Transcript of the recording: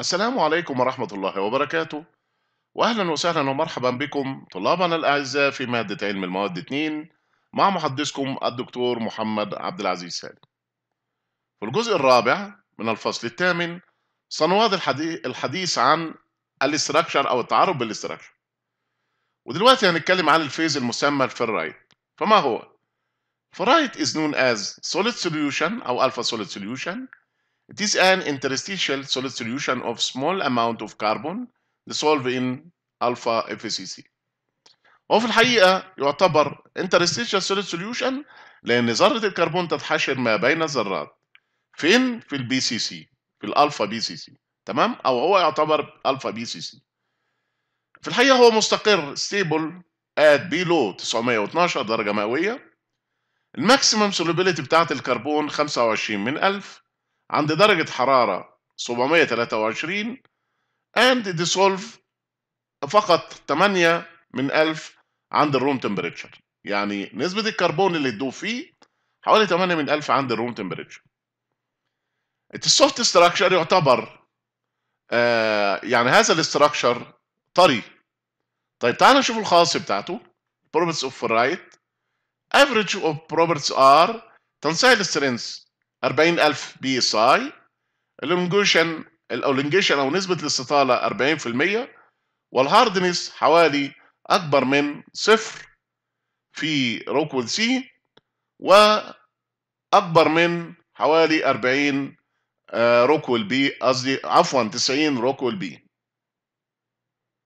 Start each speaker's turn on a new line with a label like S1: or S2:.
S1: السلام عليكم ورحمة الله وبركاته وأهلا وسهلا ومرحبا بكم طلابنا الأعزاء في مادة علم المواد 2 مع محدثكم الدكتور محمد عبد العزيز سالم في الجزء الرابع من الفصل الثامن سنواضي الحديث عن الاستراكشر أو التعرف بالاستراكشر ودلوقتي هنتكلم عن الفيز المسمى الفرايت فما هو؟ فرايت is known as solid solution أو alpha solid solution It is an interstitial solid solution of small amount of carbon dissolved in alpha FCC. هو في الحقيقة يعتبر interstitial solid solution لأن ذرة الكربون تتحشر ما بين الذرات. فين؟ في البي سي سي، في الألفا بي سي سي، تمام؟ أو هو يعتبر ألفا بي سي سي. في الحقيقة هو مستقر stable at below 912 درجة مئوية. الماكسيمم سولوبيليتي بتاعة الكربون 25 من 1000 عند درجة حرارة 723 and dissolve فقط 8 من 1000 عند الروم تمبريتشر يعني نسبة الكربون اللي تدوب فيه حوالي 8 من 1000 عند الروم تمبريتشر السوفت ستراكشر يعتبر آه يعني هذا الاستراكشر طري طيب تعال نشوف الخاصية بتاعته بروبرتس of ferrite average of بروبرتس are تنسيل سترينث 40000 بي اس اي اللونجيشن الاولنجيشن او نسبه الاستطاله 40% والهاردنس حوالي اكبر من صفر في روكويل سي واكبر من حوالي 40 آه، روكويل بي قصدي عفوا 90 روكويل بي